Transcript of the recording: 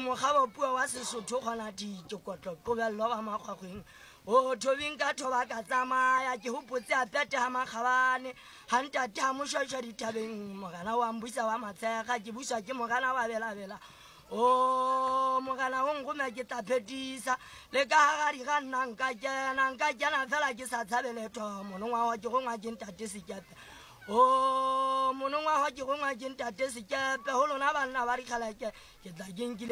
mogabopuo wa sesotho kgona ditekotlokobelelo ba makgwakgweng o thobing ka thoba ka tsamaya ke gopotse apete ga makgabane ga ntate ga mošwatšwa dithabeng mogana wambusa wa matshega ke busa ke mogana wa belabela o mogana o ngome ke tlaphetisa le ka gagadi ga nna nka kena nka kena fela ke sa tshabeletho monongwaga ke gongwa ke ntate sekepe o monongwaga ke gongwa ke ntate sekepe go lona banna ba dikgaleke ke tla kenkile